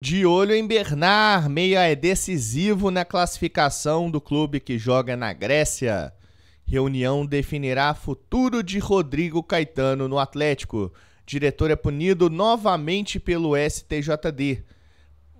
De olho em Bernard, meia é decisivo na classificação do clube que joga na Grécia. Reunião definirá futuro de Rodrigo Caetano no Atlético. Diretor é punido novamente pelo STJD.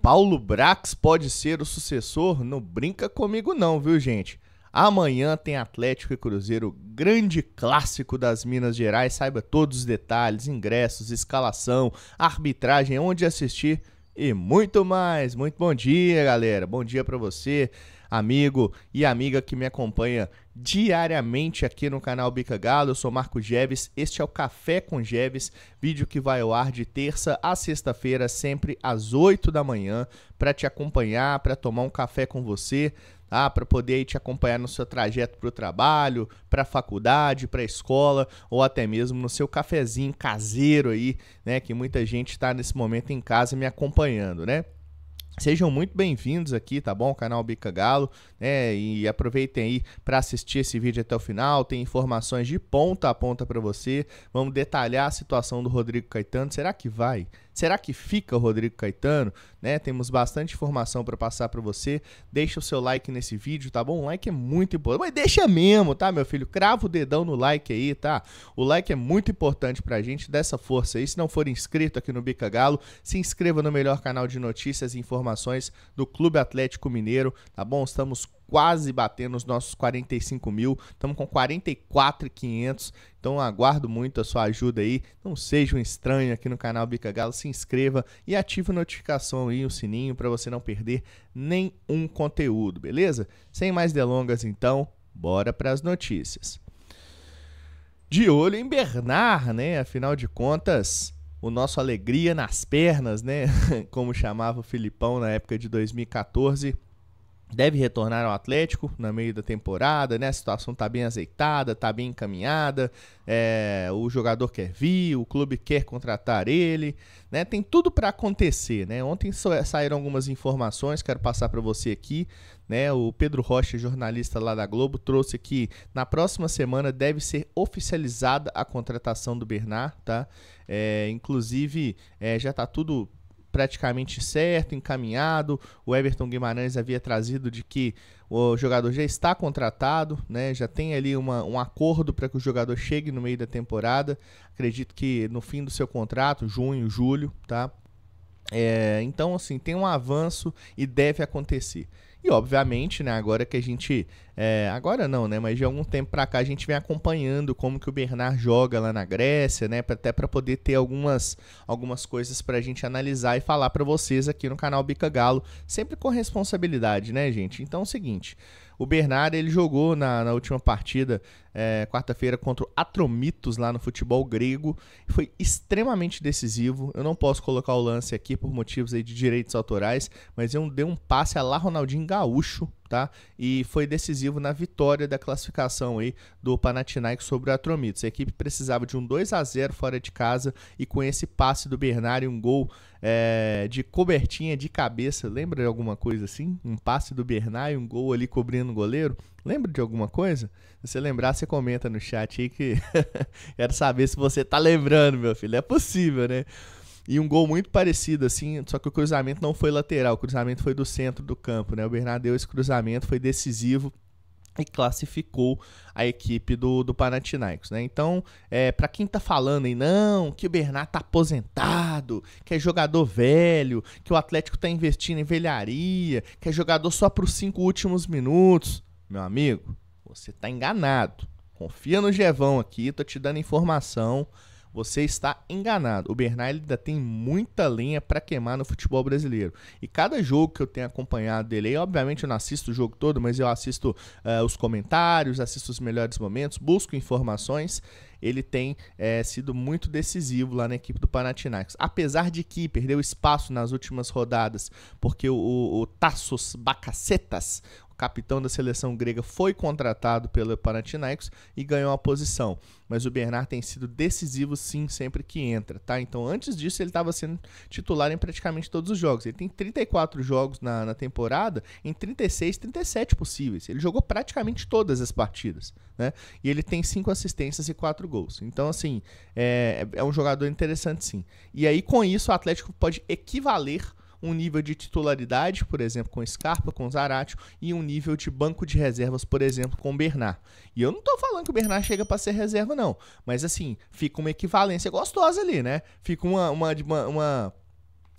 Paulo Brax pode ser o sucessor? Não brinca comigo não, viu gente? Amanhã tem Atlético e Cruzeiro, grande clássico das Minas Gerais. Saiba todos os detalhes, ingressos, escalação, arbitragem, onde assistir e muito mais. Muito bom dia, galera. Bom dia para você, amigo e amiga que me acompanha diariamente aqui no canal Bica Galo. Eu sou Marco Jeves. Este é o Café com Jeves, vídeo que vai ao ar de terça a sexta-feira, sempre às 8 da manhã, para te acompanhar, para tomar um café com você tá? Ah, para poder te acompanhar no seu trajeto para o trabalho, para a faculdade, para a escola ou até mesmo no seu cafezinho caseiro aí, né? Que muita gente está nesse momento em casa me acompanhando, né? Sejam muito bem-vindos aqui, tá bom? Canal Bica Galo, né? E aproveitem aí para assistir esse vídeo até o final. Tem informações de ponta a ponta para você. Vamos detalhar a situação do Rodrigo Caetano. Será que vai? Será que fica o Rodrigo Caetano? Né? Temos bastante informação para passar para você. Deixa o seu like nesse vídeo, tá bom? O like é muito importante. Mas deixa mesmo, tá, meu filho? Crava o dedão no like aí, tá? O like é muito importante para a gente, dessa força aí. Se não for inscrito aqui no Bica Galo, se inscreva no melhor canal de notícias e informações do Clube Atlético Mineiro, tá bom? Estamos quase batendo os nossos 45 mil. Estamos com 44,500. Então aguardo muito a sua ajuda aí. Não seja um estranho aqui no canal Bica Galo. Se inscreva e ative a notificação aí, o sininho, para você não perder nenhum conteúdo, beleza? Sem mais delongas, então, bora para as notícias. De olho em Bernard, né? Afinal de contas, o nosso Alegria nas Pernas, né? Como chamava o Filipão na época de 2014 deve retornar ao Atlético no meio da temporada, né? A situação está bem azeitada, está bem encaminhada, é, o jogador quer vir, o clube quer contratar ele, né? Tem tudo para acontecer, né? Ontem saíram algumas informações, quero passar para você aqui, né? O Pedro Rocha, jornalista lá da Globo, trouxe aqui na próxima semana deve ser oficializada a contratação do Bernard, tá? É, inclusive, é, já está tudo praticamente certo, encaminhado. O Everton Guimarães havia trazido de que o jogador já está contratado, né? já tem ali uma, um acordo para que o jogador chegue no meio da temporada. Acredito que no fim do seu contrato, junho, julho, tá? É, então, assim, tem um avanço e deve acontecer. E, obviamente, né, agora que a gente. É, agora não, né? Mas de algum tempo pra cá a gente vem acompanhando como que o Bernard joga lá na Grécia, né? Até para poder ter algumas, algumas coisas para a gente analisar e falar para vocês aqui no canal Bica Galo, sempre com responsabilidade, né, gente? Então é o seguinte. O Bernard ele jogou na, na última partida, é, quarta-feira, contra o Atromitos lá no futebol grego. Foi extremamente decisivo. Eu não posso colocar o lance aqui por motivos de direitos autorais, mas eu dei um passe a lá Ronaldinho Gaúcho tá? E foi decisivo na vitória da classificação aí do Panathinaikos sobre o Atromitos. A equipe precisava de um 2 a 0 fora de casa e com esse passe do Bernard um gol é, de cobertinha de cabeça, lembra de alguma coisa assim? Um passe do Bernard um gol ali cobrindo o goleiro? Lembra de alguma coisa? Se você lembrar, você comenta no chat aí que quero saber se você tá lembrando, meu filho. É possível, né? E um gol muito parecido, assim, só que o cruzamento não foi lateral, o cruzamento foi do centro do campo, né? O deu esse cruzamento foi decisivo e classificou a equipe do, do Panathinaikos, né? Então, é, para quem tá falando aí, não, que o Bernard tá aposentado, que é jogador velho, que o Atlético tá investindo em velharia, que é jogador só pros cinco últimos minutos, meu amigo, você tá enganado. Confia no Gevão aqui, tô te dando informação. Você está enganado. O Bernard ainda tem muita lenha para queimar no futebol brasileiro. E cada jogo que eu tenho acompanhado dele, obviamente eu não assisto o jogo todo, mas eu assisto uh, os comentários, assisto os melhores momentos, busco informações. Ele tem é, sido muito decisivo lá na equipe do Panathinaikos. Apesar de que perdeu espaço nas últimas rodadas, porque o, o, o Tassos Bacacetas, capitão da seleção grega, foi contratado pelo Panathinaikos e ganhou a posição. Mas o Bernard tem sido decisivo sim sempre que entra, tá? Então antes disso ele estava sendo titular em praticamente todos os jogos. Ele tem 34 jogos na, na temporada, em 36, 37 possíveis. Ele jogou praticamente todas as partidas, né? E ele tem cinco assistências e quatro gols. Então assim é, é um jogador interessante sim. E aí com isso o Atlético pode equivaler um nível de titularidade, por exemplo, com Scarpa, com Zarate, e um nível de banco de reservas, por exemplo, com Bernard. E eu não tô falando que o Bernard chega para ser reserva, não. Mas assim, fica uma equivalência gostosa ali, né? Fica uma, uma, uma, uma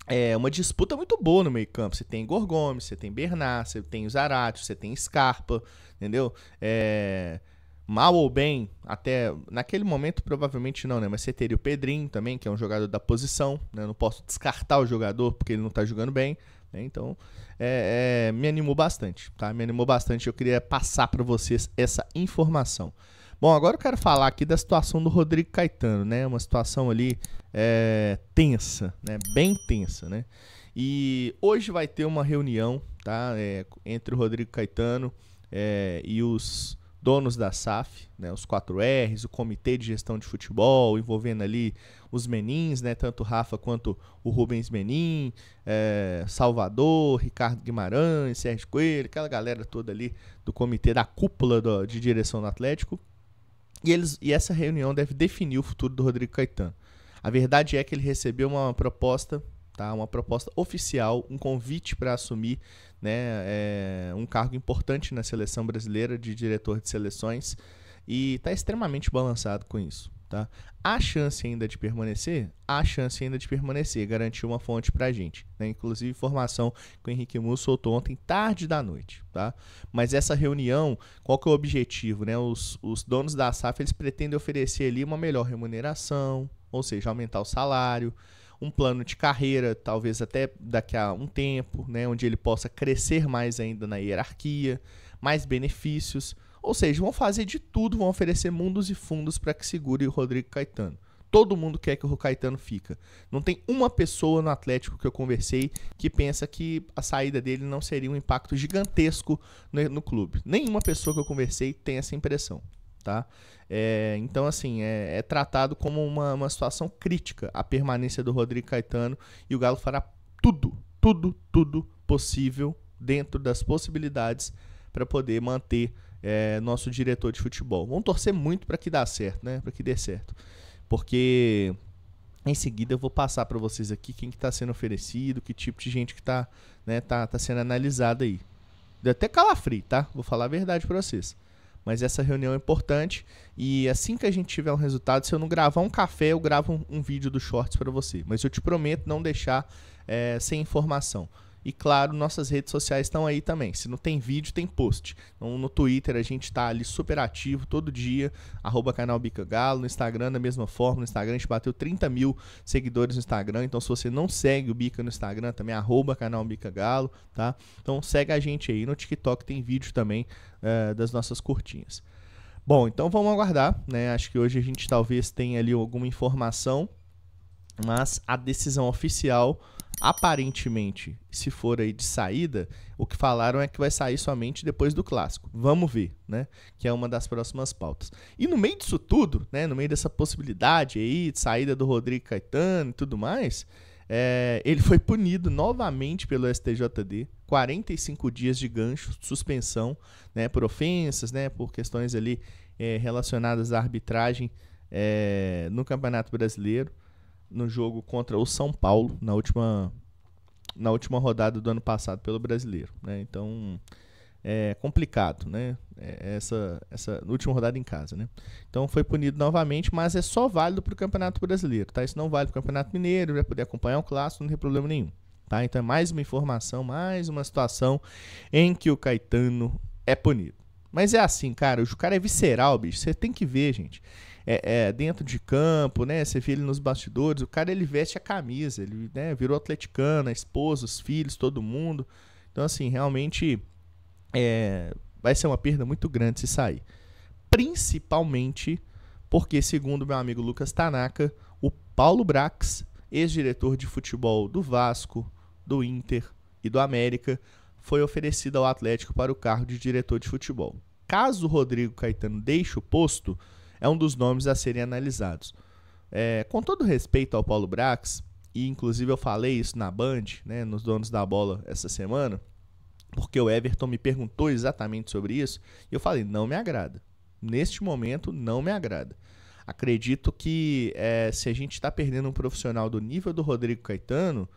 é uma disputa muito boa no meio-campo. Você tem Gorgomes, você tem Bernard, você tem o Zarate, você tem Scarpa, entendeu? É, mal ou bem, até naquele momento provavelmente não, né? Mas você teria o Pedrinho também, que é um jogador da posição, né? Não posso descartar o jogador porque ele não tá jogando bem, né? Então, é, é, me animou bastante, tá? Me animou bastante. Eu queria passar para vocês essa informação. Bom, agora eu quero falar aqui da situação do Rodrigo Caetano, né? Uma situação ali é, tensa, né? Bem tensa, né? E hoje vai ter uma reunião, tá? É, entre o Rodrigo Caetano é, e os donos da SAF, né, os 4Rs, o Comitê de Gestão de Futebol, envolvendo ali os Menins, né, tanto o Rafa quanto o Rubens Menin, é, Salvador, Ricardo Guimarães, Sérgio Coelho, aquela galera toda ali do comitê da cúpula do, de direção do Atlético. E, eles, e essa reunião deve definir o futuro do Rodrigo Caetano. A verdade é que ele recebeu uma proposta, tá, uma proposta oficial, um convite para assumir né, é um cargo importante na seleção brasileira de diretor de seleções e está extremamente balançado com isso. Tá? Há chance ainda de permanecer? Há chance ainda de permanecer, garantiu uma fonte a gente. Né? Inclusive, informação que o Henrique Musso soltou ontem, tarde da noite. Tá? Mas essa reunião, qual que é o objetivo? Né? Os, os donos da SAF eles pretendem oferecer ali uma melhor remuneração, ou seja, aumentar o salário, um plano de carreira, talvez até daqui a um tempo, né, onde ele possa crescer mais ainda na hierarquia, mais benefícios. Ou seja, vão fazer de tudo, vão oferecer mundos e fundos para que segure o Rodrigo Caetano. Todo mundo quer que o Caetano fica. Não tem uma pessoa no Atlético que eu conversei que pensa que a saída dele não seria um impacto gigantesco no, no clube. Nenhuma pessoa que eu conversei tem essa impressão tá? É, então, assim, é, é tratado como uma, uma, situação crítica a permanência do Rodrigo Caetano e o Galo fará tudo, tudo, tudo possível dentro das possibilidades para poder manter é, nosso diretor de futebol. Vamos torcer muito para que dê certo, né? Para que dê certo, porque em seguida eu vou passar para vocês aqui quem está sendo oferecido, que tipo de gente que está né, tá, tá sendo analisada aí. Deu até calafrio, tá? Vou falar a verdade para vocês. Mas essa reunião é importante e assim que a gente tiver um resultado, se eu não gravar um café, eu gravo um, um vídeo do Shorts para você. Mas eu te prometo não deixar é, sem informação. E claro, nossas redes sociais estão aí também. Se não tem vídeo, tem post. Então, no Twitter a gente está ali super ativo todo dia, arroba canal Bica Galo. No Instagram, da mesma forma. No Instagram a gente bateu 30 mil seguidores no Instagram. Então, se você não segue o Bica no Instagram, também é arroba canal Bica Galo, tá? Então segue a gente aí. No TikTok tem vídeo também uh, das nossas curtinhas. Bom, então vamos aguardar, né? Acho que hoje a gente talvez tenha ali alguma informação, mas a decisão oficial aparentemente, se for aí de saída, o que falaram é que vai sair somente depois do clássico. Vamos ver, né? Que é uma das próximas pautas. E no meio disso tudo, né? No meio dessa possibilidade aí de saída do Rodrigo Caetano e tudo mais, é, ele foi punido novamente pelo STJD, 45 dias de gancho, suspensão, né? Por ofensas, né? Por questões ali é, relacionadas à arbitragem é, no Campeonato Brasileiro no jogo contra o São Paulo na última, na última rodada do ano passado pelo Brasileiro. Né? Então é complicado, né? É, essa, essa última rodada em casa, né? Então foi punido novamente, mas é só válido para o Campeonato Brasileiro, tá? Isso não vale para o Campeonato Mineiro, vai poder acompanhar o clássico, não tem problema nenhum, tá? Então é mais uma informação, mais uma situação em que o Caetano é punido. Mas é assim, cara, o cara é visceral, bicho. Você tem que ver, gente é, é, dentro de campo, né? Você vê ele nos bastidores, o cara ele veste a camisa, ele né, virou atleticano, a esposa, os filhos, todo mundo. Então, assim, realmente é, vai ser uma perda muito grande se sair. Principalmente porque, segundo meu amigo Lucas Tanaka, o Paulo Brax, ex-diretor de futebol do Vasco, do Inter e do América, foi oferecido ao Atlético para o cargo de diretor de futebol. Caso o Rodrigo Caetano deixe o posto, é um dos nomes a serem analisados. É, com todo respeito ao Paulo Brax, e inclusive eu falei isso na Band, né, nos Donos da Bola essa semana, porque o Everton me perguntou exatamente sobre isso, e eu falei, não me agrada. Neste momento, não me agrada. Acredito que é, se a gente está perdendo um profissional do nível do Rodrigo Caetano,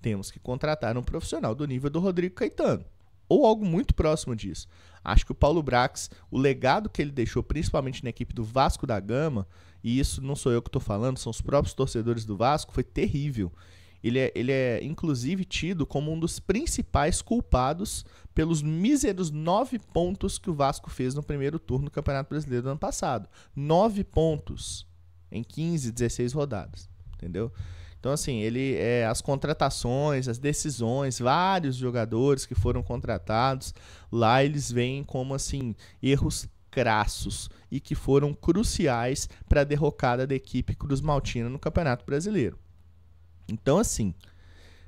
temos que contratar um profissional do nível do Rodrigo Caetano ou algo muito próximo disso. Acho que o Paulo Brax, o legado que ele deixou, principalmente na equipe do Vasco da Gama, e isso não sou eu que estou falando, são os próprios torcedores do Vasco, foi terrível. Ele é, ele é inclusive tido como um dos principais culpados pelos míseros nove pontos que o Vasco fez no primeiro turno do Campeonato Brasileiro do ano passado. Nove pontos em 15, 16 rodadas, entendeu? Então, assim, ele é, as contratações, as decisões, vários jogadores que foram contratados, lá eles veem como assim erros crassos e que foram cruciais para a derrocada da equipe Cruz Maltina no Campeonato Brasileiro. Então, assim,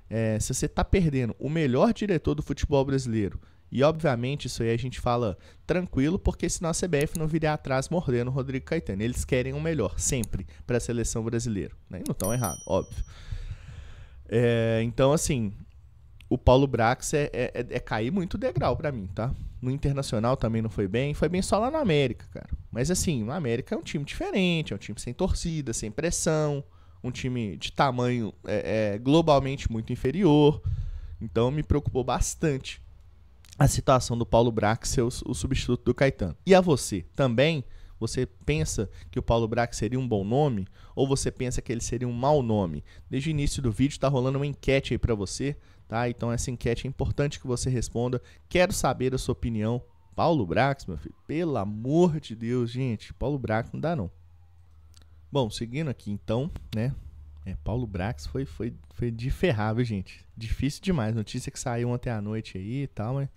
é, se você está perdendo o melhor diretor do futebol brasileiro e obviamente isso aí a gente fala tranquilo, porque senão a CBF não viria atrás mordendo o Rodrigo Caetano. Eles querem o melhor, sempre, para a seleção brasileira. Né? E não estão errados, óbvio. É, então, assim, o Paulo Brax é, é, é, é cair muito degrau para mim, tá? No Internacional também não foi bem, foi bem só lá na América, cara. Mas assim, na América é um time diferente, é um time sem torcida, sem pressão, um time de tamanho é, é globalmente muito inferior. Então me preocupou bastante a situação do Paulo Brax ser o, substituto do Caetano. E a você também? Você pensa que o Paulo Brax seria um bom nome ou você pensa que ele seria um mau nome? Desde o início do vídeo está rolando uma enquete aí para você, tá? Então essa enquete é importante que você responda. Quero saber a sua opinião. Paulo Brax, meu filho, pelo amor de Deus, gente, Paulo Brax não dá não. Bom, seguindo aqui então, né? É, Paulo Brax foi, foi, foi de ferrar, viu, gente? Difícil demais. Notícia que saiu ontem à noite aí e tal, mas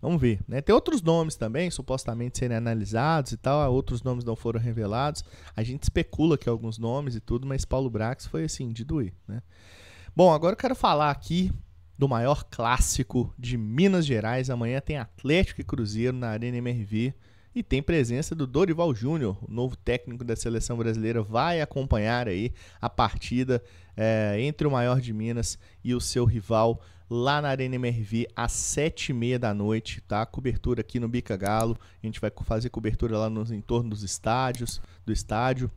vamos ver. Né? Tem outros nomes também, supostamente serem analisados e tal. Outros nomes não foram revelados. A gente especula que alguns nomes e tudo, mas Paulo Brax foi assim, de doer, né? Bom, agora eu quero falar aqui do maior clássico de Minas Gerais. Amanhã tem Atlético e Cruzeiro na Arena MRV. E tem presença do Dorival Júnior, o novo técnico da seleção brasileira, vai acompanhar aí a partida é, entre o maior de Minas e o seu rival lá na Arena MRV às sete e meia da noite, tá? Cobertura aqui no Bica Galo, a gente vai fazer cobertura lá nos entornos dos estádios, do estádio,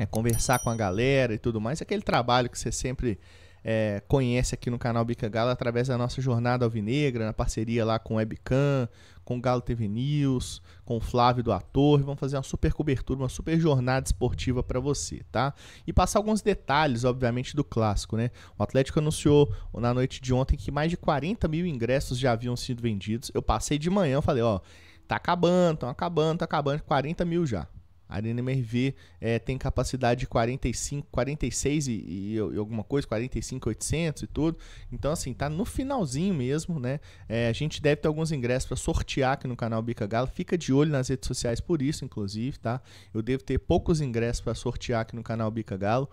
é conversar com a galera e tudo mais, aquele trabalho que você sempre é, conhece aqui no canal Bica Galo através da nossa jornada alvinegra, na parceria lá com o Webcam, com o Galo TV News, com o Flávio do Ator. Vamos fazer uma super cobertura, uma super jornada esportiva para você, tá? E passar alguns detalhes, obviamente, do clássico, né? O Atlético anunciou na noite de ontem que mais de 40 mil ingressos já haviam sido vendidos. Eu passei de manhã, falei, ó, tá acabando, tá acabando, tá acabando, 40 mil já. A Arena MRV é, tem capacidade de 45, 46 e, e, e alguma coisa, 45,800 e tudo. Então, assim, tá no finalzinho mesmo, né? É, a gente deve ter alguns ingressos para sortear aqui no canal Bica Galo. Fica de olho nas redes sociais por isso, inclusive, tá? Eu devo ter poucos ingressos para sortear aqui no canal Bica Galo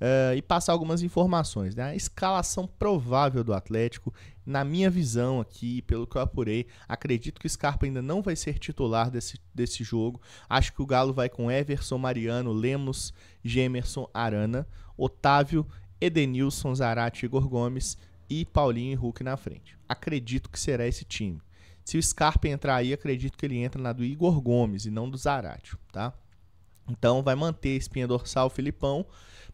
uh, e passar algumas informações, né? A escalação provável do Atlético na minha visão aqui, pelo que eu apurei, acredito que o Scarpa ainda não vai ser titular desse, desse jogo. Acho que o Galo vai com Everson, Mariano, Lemos, Gemerson, Arana, Otávio, Edenilson, Zarate, Igor Gomes e Paulinho e Hulk na frente. Acredito que será esse time. Se o Scarpa entrar aí, acredito que ele entra na do Igor Gomes e não do Zarate, tá? Então vai manter a espinha dorsal o Filipão,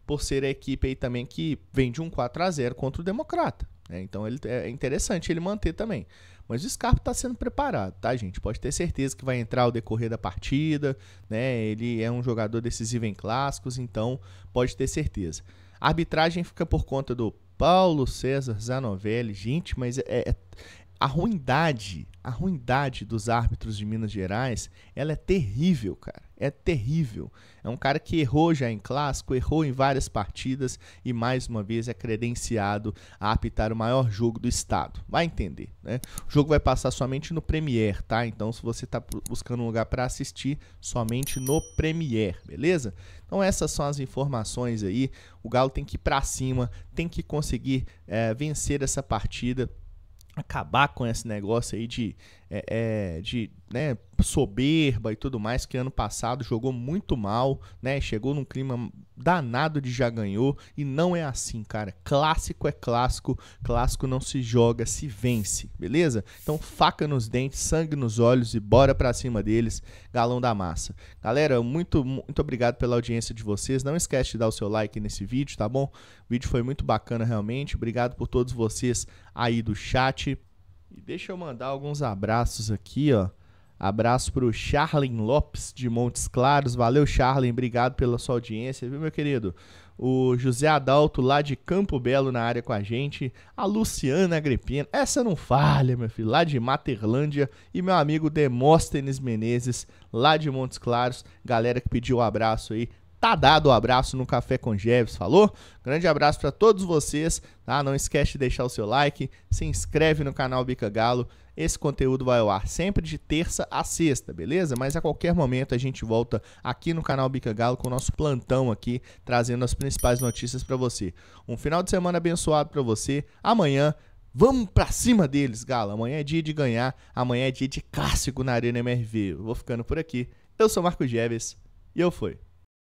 por ser a equipe aí também que vem de um 4 a 0 contra o Democrata. Né? então ele é interessante ele manter também. Mas o Scarpa está sendo preparado, tá, gente? Pode ter certeza que vai entrar ao decorrer da partida, né? Ele é um jogador decisivo em clássicos, então pode ter certeza. A arbitragem fica por conta do Paulo César Zanovelli. Gente, mas é, é a ruindade a ruindade dos árbitros de Minas Gerais, ela é terrível, cara. É terrível. É um cara que errou já em clássico, errou em várias partidas e mais uma vez é credenciado a apitar o maior jogo do estado. Vai entender, né? O jogo vai passar somente no Premier, tá? Então, se você está buscando um lugar para assistir, somente no Premier, beleza? Então, essas são as informações aí. O Galo tem que ir para cima, tem que conseguir é, vencer essa partida acabar com esse negócio aí de, é, é de né, soberba e tudo mais, que ano passado jogou muito mal, né? Chegou num clima danado de já ganhou e não é assim, cara. Clássico é clássico, clássico não se joga, se vence, beleza? Então faca nos dentes, sangue nos olhos e bora para cima deles, galão da massa. Galera, muito muito obrigado pela audiência de vocês. Não esquece de dar o seu like nesse vídeo, tá bom? O vídeo foi muito bacana realmente. Obrigado por todos vocês aí do chat. E deixa eu mandar alguns abraços aqui, ó. Abraço pro Charlin Lopes de Montes Claros. Valeu, Charlin. Obrigado pela sua audiência, viu, meu querido? O José Adalto lá de Campo Belo na área com a gente. A Luciana Agripina. Essa não falha, meu filho. Lá de Materlândia. E meu amigo Demóstenes Menezes, lá de Montes Claros. Galera que pediu um abraço aí tá dado o um abraço no Café com Jeves, falou? Grande abraço para todos vocês, tá? Não esquece de deixar o seu like, se inscreve no canal Bica Galo. Esse conteúdo vai ao ar sempre de terça a sexta, beleza? Mas a qualquer momento a gente volta aqui no canal Bica Galo com o nosso plantão aqui, trazendo as principais notícias para você. Um final de semana abençoado para você. Amanhã Vamos pra cima deles, Galo. Amanhã é dia de ganhar, amanhã é dia de clássico na Arena MRV. Eu vou ficando por aqui. Eu sou Marco Jeves e eu fui.